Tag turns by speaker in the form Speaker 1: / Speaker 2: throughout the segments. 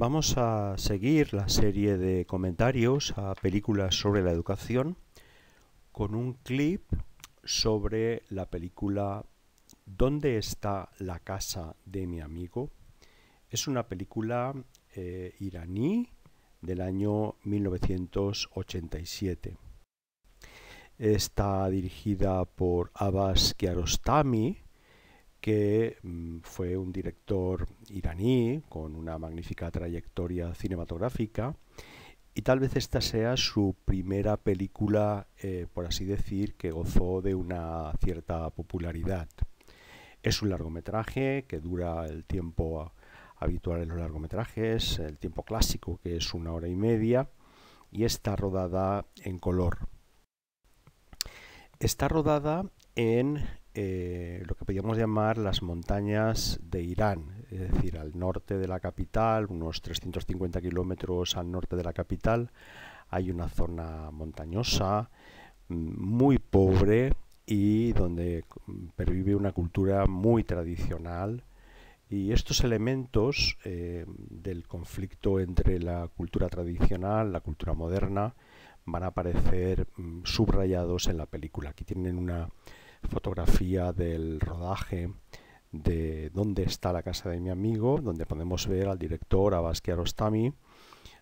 Speaker 1: Vamos a seguir la serie de comentarios a películas sobre la educación con un clip sobre la película ¿Dónde está la casa de mi amigo? Es una película eh, iraní del año 1987. Está dirigida por Abbas Kiarostami que mm, fue un director iraní con una magnífica trayectoria cinematográfica y tal vez esta sea su primera película, eh, por así decir, que gozó de una cierta popularidad. Es un largometraje que dura el tiempo habitual en los largometrajes, el tiempo clásico que es una hora y media, y está rodada en color. Está rodada en eh, lo que podríamos llamar las montañas de Irán, es decir, al norte de la capital, unos 350 kilómetros al norte de la capital, hay una zona montañosa mm, muy pobre y donde mm, pervive una cultura muy tradicional. Y estos elementos eh, del conflicto entre la cultura tradicional, la cultura moderna, van a aparecer mm, subrayados en la película. Aquí tienen una, fotografía del rodaje de dónde está la casa de mi amigo, donde podemos ver al director, a Basquiat Ostami,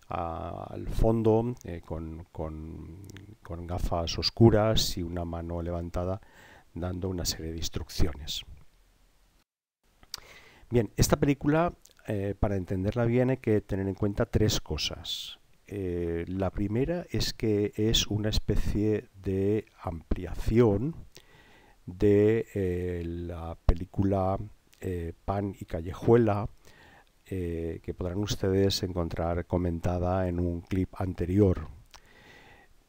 Speaker 1: al fondo, eh, con, gafas oscuras y una mano levantada, dando una serie de instrucciones. Bien, esta película, eh, para entenderla bien, hay que tener en cuenta tres cosas. Eh, la primera es que es una especie de ampliación de eh, la película eh, Pan y Callejuela, eh, que podrán ustedes encontrar comentada en un clip anterior.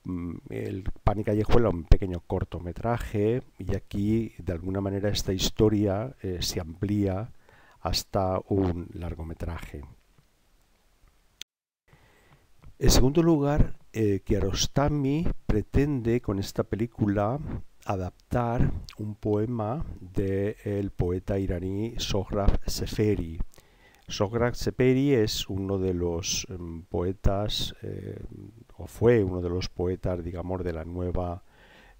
Speaker 1: Mm, el Pan y Callejuela, un pequeño cortometraje, y aquí de alguna manera esta historia se amplía hasta un largometraje. En segundo lugar, Kiarostami pretende con esta película adaptar un poema del poeta iraní Sohrab Seferi. Sohrab Seferi es uno de los em, poetas, eh, o fue uno de los poetas, digamos, de la nueva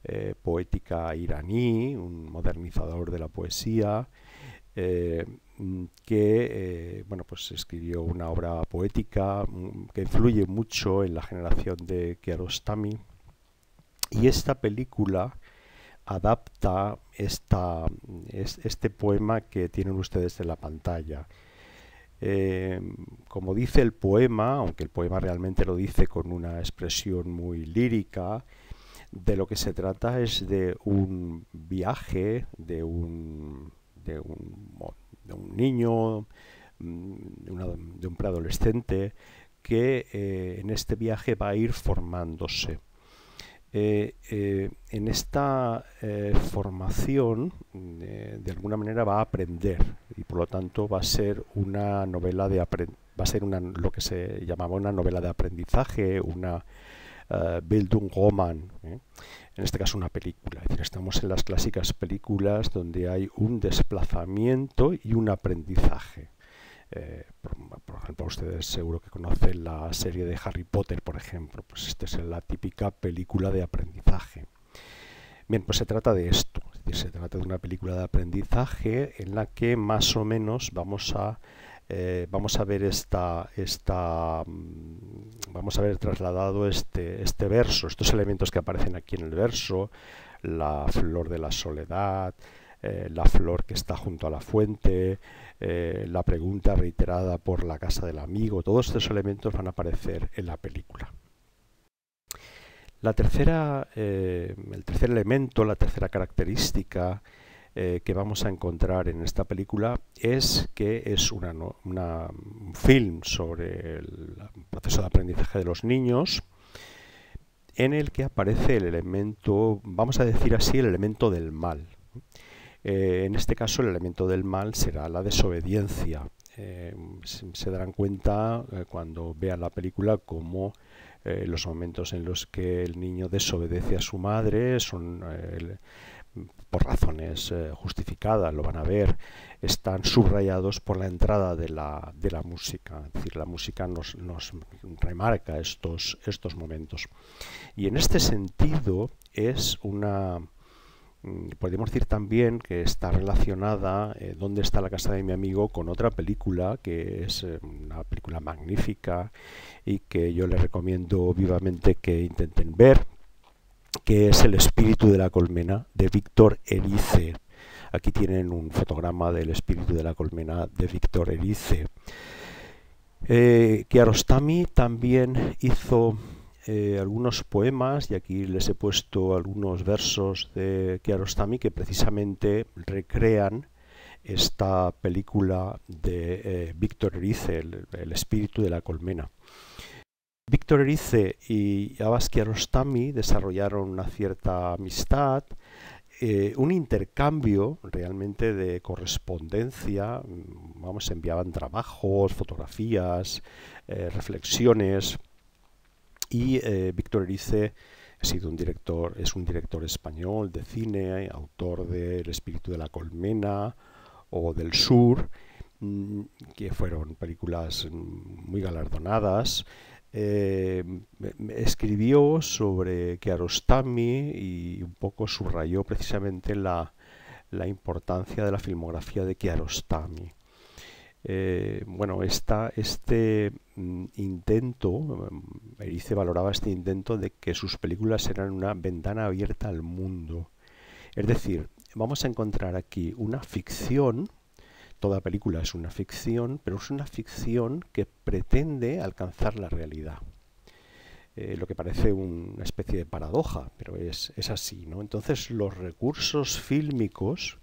Speaker 1: eh, poética iraní, un modernizador de la poesía, eh, que bueno, pues escribió una obra poética mm, que influye mucho en la generación de Kiarostami. Y esta película adapta esta, este poema que tienen ustedes en la pantalla. Eh, como dice el poema, aunque el poema realmente lo dice con una expresión muy lírica, de lo que se trata es de un viaje, de un, de un, niño, mm, de, un preadolescente, que eh, en este viaje va a ir formándose eh, eh, en esta eh, formación de alguna manera va a aprender y por lo tanto va a ser una novela de va a ser lo que se llamaba una novela de aprendizaje, una uh, roman, en este caso una película. decir, estamos en las clásicas películas donde hay un desplazamiento y un aprendizaje. Eh, por, ejemplo, ustedes seguro que conocen la serie de Harry Potter, por ejemplo. Pues esta es la típica película de aprendizaje. Bien, pues se trata de esto. se trata de una película de aprendizaje en la que más o menos vamos a eh, vamos a ver esta, esta mm, vamos a ver trasladado este, este verso, estos elementos que aparecen aquí en el verso, la flor de la soledad, eh, la flor que está junto a la fuente, eh, la pregunta reiterada por la casa del amigo, todos estos elementos van a aparecer en la película. La tercera, eh, el tercer elemento, la tercera característica que vamos a encontrar en esta película es que es un film sobre el proceso de aprendizaje de los niños en el que aparece el elemento, vamos a decir así, el elemento del mal. Eh, en este caso el elemento del mal será la desobediencia. Eh, se darán cuenta eh, cuando vean la película cómo los momentos en los que el niño desobedece a su madre son por razones justificadas, lo van a ver, están subrayados por la entrada de la, música. Es decir, la música nos, nos remarca estos, estos momentos. Y en este sentido es una Mm, podemos decir también que está relacionada eh, Dónde está la casa de mi amigo con otra película que es eh, una película magnífica y que yo les recomiendo vivamente que intenten ver, que es El espíritu de la colmena de Víctor Erice. Aquí tienen un fotograma del espíritu de la colmena de Víctor Erice. Eh, Kiarostami también hizo eh, algunos poemas y aquí les he puesto algunos versos de Kiarostami que precisamente recrean esta película de eh, Víctor Erice, el, espíritu de la colmena. Víctor Erice y Abbas Kiarostami desarrollaron una cierta amistad, eh, un intercambio realmente de correspondencia, mm, vamos, enviaban trabajos, fotografías, reflexiones, y eh, Víctor Erice ha sido un director, es un director español de cine, autor de El espíritu de la colmena o del sur, mm, que fueron películas muy galardonadas. Eh, escribió sobre Kiarostami y un poco subrayó precisamente la, la importancia de la filmografía de Kiarostami. Eh, bueno, este mm, intento, mm, Erice valoraba este intento de que sus películas eran una ventana abierta al mundo. Es decir, vamos a encontrar aquí una ficción, toda película es una ficción, pero es una ficción que pretende alcanzar la realidad. Eh, lo que parece una especie de paradoja, pero es, es así. ¿no? Entonces los recursos fílmicos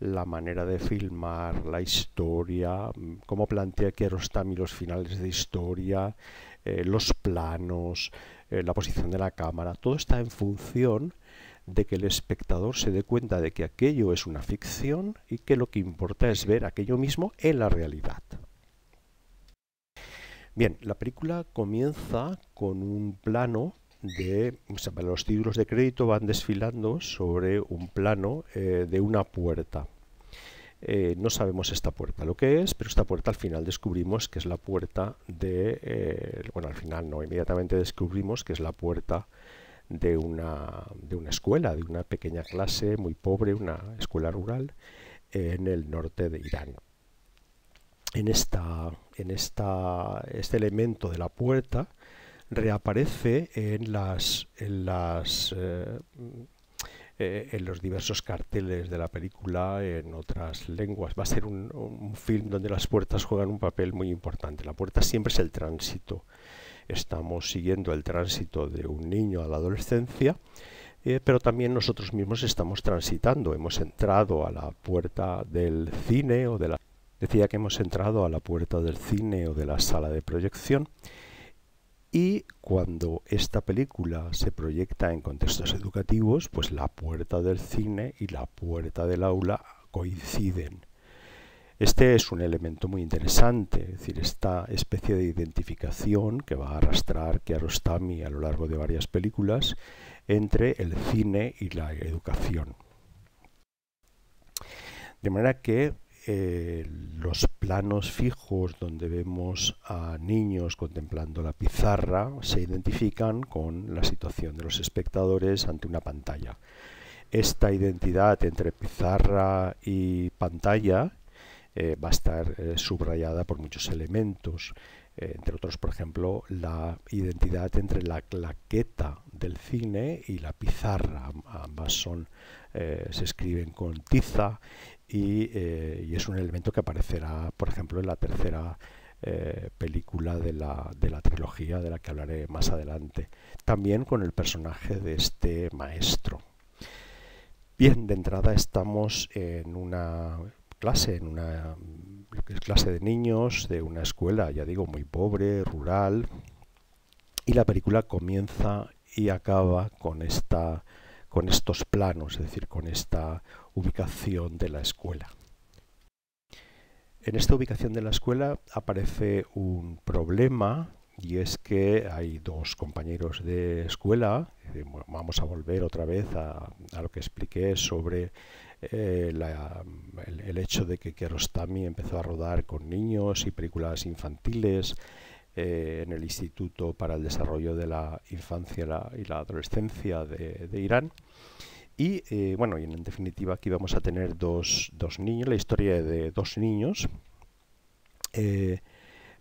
Speaker 1: la manera de filmar, la historia, cómo plantea Kiarostami los finales de historia, eh, los planos, eh, la posición de la cámara, todo está en función de que el espectador se dé cuenta de que aquello es una ficción y que lo que importa es ver aquello mismo en la realidad. Bien, la película comienza con un plano de los títulos de crédito van desfilando sobre un plano eh, de una puerta. Eh, no sabemos esta puerta lo que es, pero esta puerta al final descubrimos que es la puerta de, eh, bueno, al final no, inmediatamente descubrimos que es la puerta de una, de una escuela, de una pequeña clase muy pobre, una escuela rural en el norte de Irán. En, esta, en esta, este elemento de la puerta, reaparece en las, eh, eh, en los diversos carteles de la película en otras lenguas. Va a ser un, film donde las puertas juegan un papel muy importante. La puerta siempre es el tránsito. Estamos siguiendo el tránsito de un niño a la adolescencia, eh, pero también nosotros mismos estamos transitando. Hemos entrado a la puerta del cine o de la... Decía que hemos entrado a la puerta del cine o de la sala de proyección y cuando esta película se proyecta en contextos educativos, pues la puerta del cine y la puerta del aula coinciden. Este es un elemento muy interesante, es decir, esta especie de identificación que va a arrastrar Kiarostami a lo largo de varias películas entre el cine y la educación. De manera que eh, los planos fijos donde vemos a niños contemplando la pizarra se identifican con la situación de los espectadores ante una pantalla. Esta identidad entre pizarra y pantalla eh, va a estar eh, subrayada por muchos elementos. Eh, entre otros, por ejemplo, la identidad entre la claqueta del cine y la pizarra. Ambas son, eh, se escriben con tiza eh, y, es un elemento que aparecerá, por ejemplo, en la tercera película de la, de la trilogía de la que hablaré más adelante. También con el personaje de este maestro. Bien, de entrada estamos en una clase, en una es clase de niños de una escuela, ya digo, muy pobre, rural. Y la película comienza y acaba con, esta, con estos planos, es decir, con esta ubicación de la escuela. En esta ubicación de la escuela aparece un problema y es que hay dos compañeros de escuela, vamos a volver otra vez a lo que expliqué sobre eh, el, hecho de que Kerostami empezó a rodar con niños y películas infantiles eh, en el Instituto para el Desarrollo de la Infancia y la Adolescencia de, Irán. Y eh, bueno, y en definitiva aquí vamos a tener dos, niños, la historia de dos niños.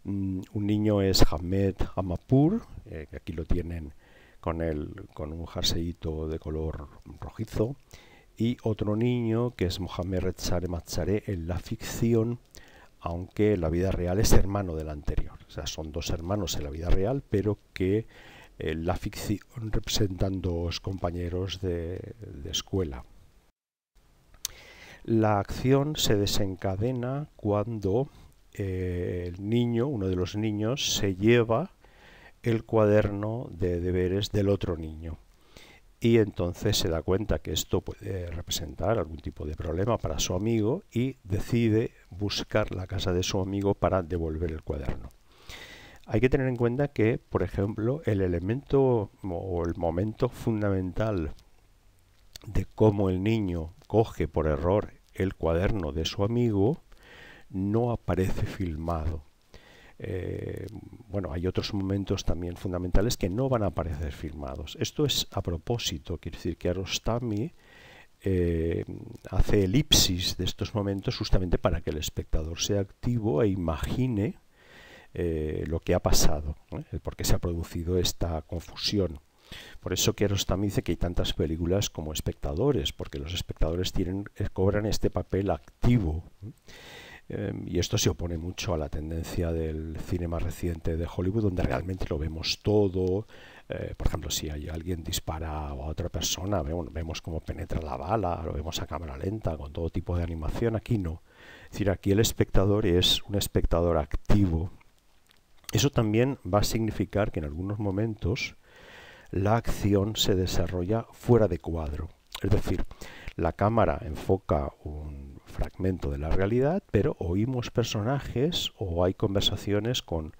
Speaker 1: Mm, un niño es Hamed Amapur, que aquí lo tienen con, con un jarseíto de color rojizo y otro niño que es Mohamed Rezare en la ficción, aunque en la vida real es hermano del anterior. O sea, son dos hermanos en la vida real, pero que en eh, la ficción representan dos compañeros de, escuela. La acción se desencadena cuando eh, el niño, uno de los niños, se lleva el cuaderno de deberes del otro niño y entonces se da cuenta que esto puede representar algún tipo de problema para su amigo y decide buscar la casa de su amigo para devolver el cuaderno. Hay que tener en cuenta que, por ejemplo, el elemento o el momento fundamental de cómo el niño coge por error el cuaderno de su amigo no aparece filmado. Eh, bueno, hay otros momentos también fundamentales que no van a aparecer firmados. Esto es a propósito, quiere decir que Arostami eh, hace elipsis de estos momentos justamente para que el espectador sea activo e imagine eh, lo que ha pasado, el por qué se ha producido esta confusión. Por eso Arostami dice que hay tantas películas como espectadores, porque los espectadores tienen, cobran este papel activo. Em, y esto se opone mucho a la tendencia del cine más reciente de Hollywood, donde realmente lo vemos todo. Eh, por ejemplo, si hay alguien dispara a otra persona, vemos, vemos cómo penetra la bala, lo vemos a cámara lenta, con todo tipo de animación. Aquí no. Es decir, aquí el espectador es un espectador activo. Eso también va a significar que en algunos momentos la acción se desarrolla fuera de cuadro. Es decir, la cámara enfoca un fragmento de la realidad, pero oímos personajes o hay conversaciones con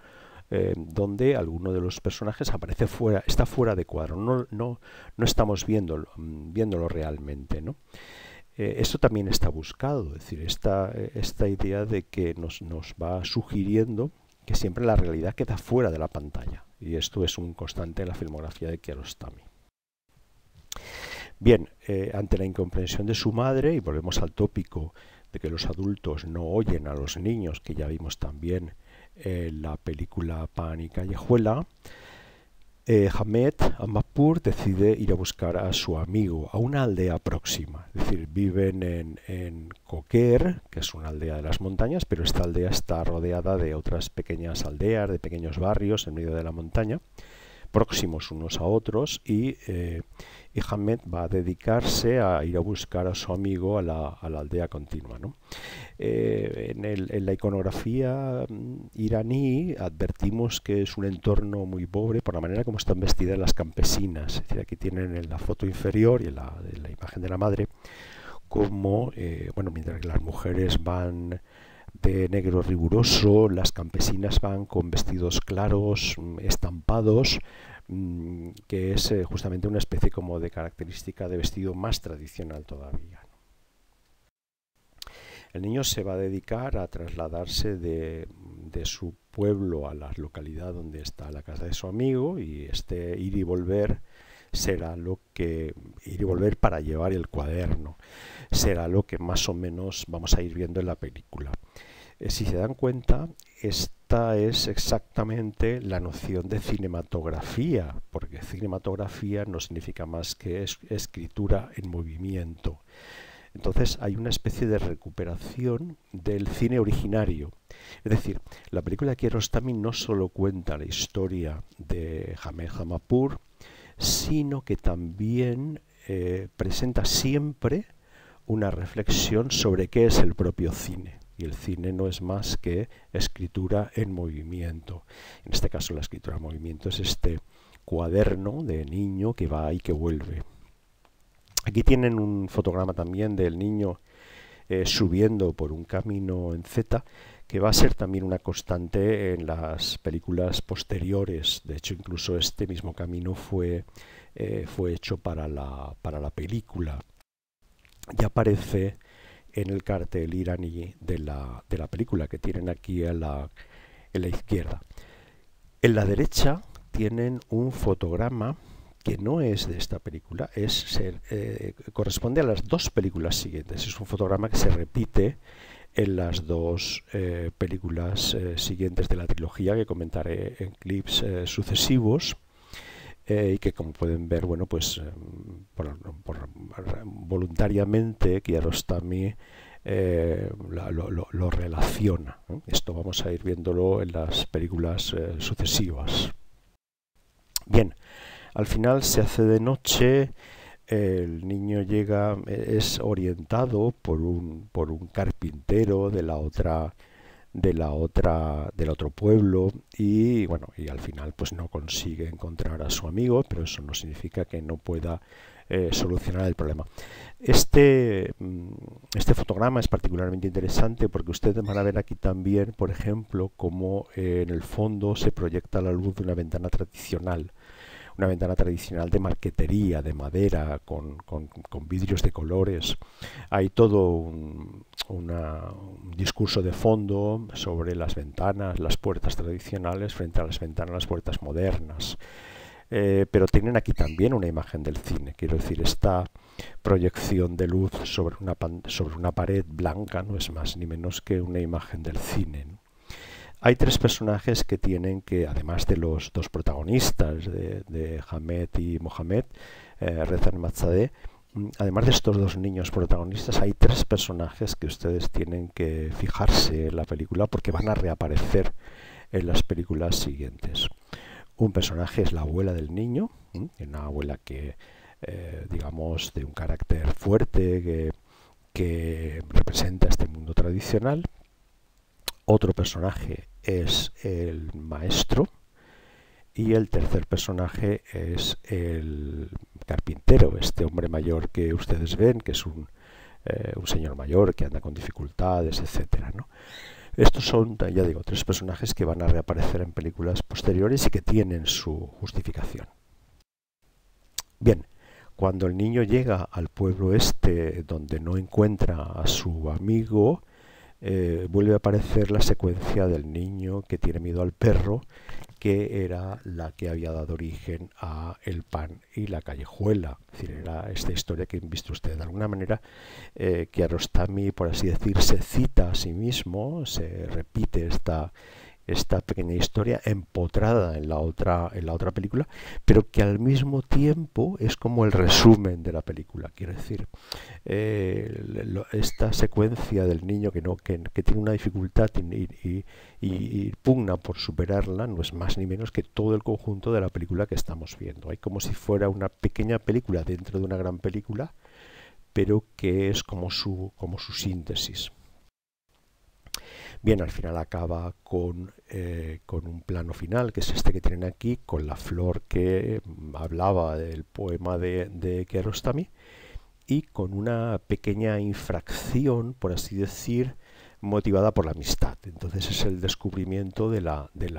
Speaker 1: eh, donde alguno de los personajes aparece fuera, está fuera de cuadro, no, no, no estamos viéndolo, mm, viéndolo realmente, ¿no? Eh, esto también está buscado, es decir, esta, eh, esta idea de que nos, nos va sugiriendo que siempre la realidad queda fuera de la pantalla. Y esto es un constante en la filmografía de Kiarostami. Bien, eh, ante la incomprensión de su madre, y volvemos al tópico de que los adultos no oyen a los niños, que ya vimos también en la película Pan y Callejuela, eh, Hamed Amapur decide ir a buscar a su amigo a una aldea próxima. Es decir, viven en, en Coquer, que es una aldea de las montañas, pero esta aldea está rodeada de otras pequeñas aldeas, de pequeños barrios en medio de la montaña próximos unos a otros y, eh, Hamed va a dedicarse a ir a buscar a su amigo a la, aldea continua. Eh, en, la iconografía mm, iraní advertimos que es un entorno muy pobre por la manera como están vestidas las campesinas. decir, aquí tienen en la foto inferior y en la, imagen de la madre como, eh, bueno, mientras que las mujeres van de negro riguroso, las campesinas van con vestidos claros, mm, estampados, mm, que es eh, justamente una especie como de característica de vestido más tradicional todavía. El niño se va a dedicar a trasladarse de, de su pueblo a la localidad donde está la casa de su amigo y este ir y volver será lo que ir y volver para llevar el cuaderno, será lo que más o menos vamos a ir viendo en la película. Eh, si se dan cuenta, esta es exactamente la noción de cinematografía, porque cinematografía no significa más que escritura en movimiento. Entonces hay una especie de recuperación del cine originario. Es decir, la película de Kierostami no solo cuenta la historia de Jameh Hamapur, sino que también eh, presenta siempre una reflexión sobre qué es el propio cine. Y el cine no es más que escritura en movimiento. En este caso la escritura en movimiento es este cuaderno de niño que va y que vuelve. Aquí tienen un fotograma también del niño eh, subiendo por un camino en Z que va a ser también una constante en las películas posteriores. De hecho, incluso este mismo camino fue, eh, fue hecho para la, para la película. Y aparece en el cartel iraní de la, de la película que tienen aquí a la, en la izquierda. En la derecha tienen un fotograma que no es de esta película, es eh, corresponde a las dos películas siguientes. Es un fotograma que se repite en las dos eh, películas eh, siguientes de la trilogía que comentaré en clips eh, sucesivos y que como pueden ver, bueno, pues em, voluntariamente Kiarostami eh, lo, relaciona. Esto vamos a ir viéndolo en las películas sucesivas. Bien, al final se hace de noche el niño llega, e, es orientado por un, carpintero de la otra de la del otro pueblo y bueno y al final pues no consigue encontrar a su amigo pero eso no significa que no pueda eh, solucionar el problema este mm, este fotograma es particularmente interesante porque ustedes van a ver aquí también por ejemplo cómo eh, en el fondo se proyecta la luz de una ventana tradicional una ventana tradicional de marquetería, de madera, con, vidrios de colores. Hay todo un, discurso de fondo sobre las ventanas, las puertas tradicionales frente a las ventanas, las puertas modernas. Eh, pero tienen aquí también una imagen del cine, quiero decir, esta proyección de luz sobre una, sobre una pared blanca no es más ni menos que una imagen del cine. Hay tres personajes que tienen que, además de los dos protagonistas, de, de Hamed y Mohamed, eh, Rezan mm, además de estos dos niños protagonistas, hay tres personajes que ustedes tienen que fijarse en la película porque van a reaparecer en las películas siguientes. Un personaje es la abuela del niño, mm, una abuela que, eh, digamos, de un carácter fuerte, que representa este mundo tradicional. Otro personaje es el maestro y el tercer personaje es el carpintero, este hombre mayor que ustedes ven, que es eh, un, señor mayor que anda con dificultades, etcétera, ¿no? Estos son, ya digo, tres personajes que van a reaparecer en películas posteriores y que tienen su justificación. Bien, cuando el niño llega al pueblo este donde no encuentra a su amigo, eh, vuelve a aparecer la secuencia del niño que tiene miedo al perro, que era la que había dado origen a El pan y la callejuela. Es decir, era esta historia que han visto ustedes. De alguna manera, eh, que Arostami, por así decir, se cita a sí mismo, se repite esta esta pequeña historia empotrada en la otra, en la otra película, pero que al mismo tiempo es como el resumen de la película. Quiero decir, eh, esta secuencia del niño que, no, tiene una dificultad y, y, pugna por superarla no es más ni menos que todo el conjunto de la película que estamos viendo. Hay como si fuera una pequeña película dentro de una gran película pero que es como su, como su síntesis. Bien, al final acaba eh, con, un plano final, que es este que tienen aquí, con la flor que mm, hablaba del poema de, de y con una pequeña infracción, por así decir, motivada por la amistad. Entonces es el descubrimiento de la, de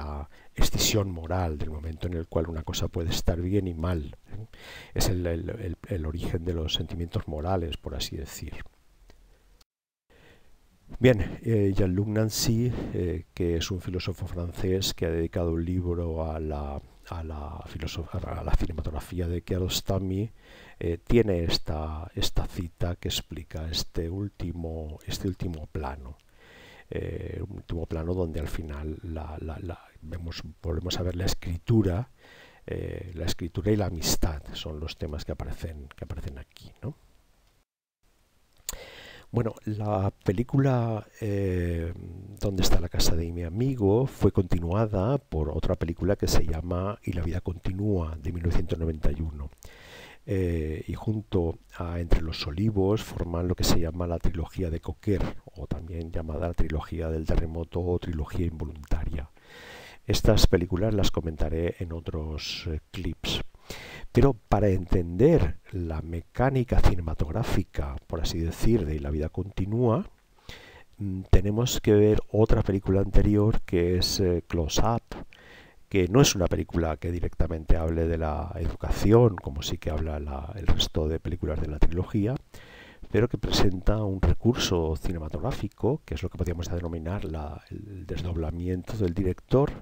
Speaker 1: escisión moral, del momento en el cual una cosa puede estar bien y mal. ¿eh? Es el origen de los sentimientos morales, por así decir. Bien, eh, Jean-Luc Nancy, eh, que es un filósofo francés que ha dedicado un libro a la, a la, cinematografía de Kiarostami, eh, tiene esta, cita que explica este último, este último plano. Eh, un último plano donde al final vemos, volvemos a ver la escritura, la escritura y la amistad son los temas que aparecen, que aparecen aquí. ¿no? Bueno, la película eh, Dónde está la casa de mi amigo fue continuada por otra película que se llama Y la vida continúa de 1991. Eh, y junto a Entre los Olivos forman lo que se llama la trilogía de Coquer, o también llamada la trilogía del terremoto o trilogía involuntaria. Estas películas las comentaré en otros eh, clips. Pero para entender la mecánica cinematográfica, por así decir, de La vida continúa, mm, tenemos que ver otra película anterior que es eh, Close Up, que no es una película que directamente hable de la educación, como sí que habla el resto de películas de la trilogía, pero que presenta un recurso cinematográfico, que es lo que podríamos denominar el desdoblamiento del director,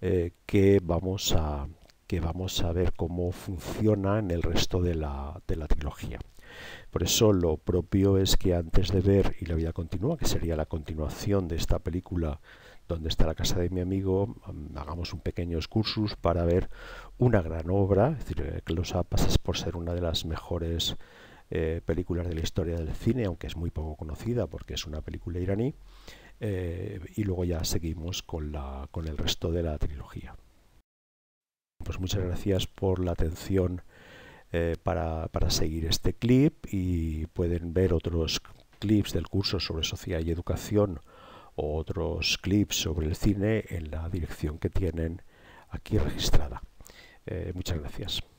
Speaker 1: eh, que vamos a que vamos a ver cómo funciona en el resto de la, de la trilogía. Por eso lo propio es que antes de ver Y la vida continúa, que sería la continuación de esta película donde está la casa de mi amigo, mm, hagamos un pequeño excursus para ver una gran obra, es decir, eh, Closa pasas por ser una de las mejores eh, películas de la historia del cine, aunque es muy poco conocida porque es una película iraní, eh, y luego ya seguimos con, la, con el resto de la trilogía pues muchas gracias por la atención eh, para, seguir este clip y pueden ver otros clips del curso sobre sociedad y educación o otros clips sobre el cine en la dirección que tienen aquí registrada. Eh, muchas gracias.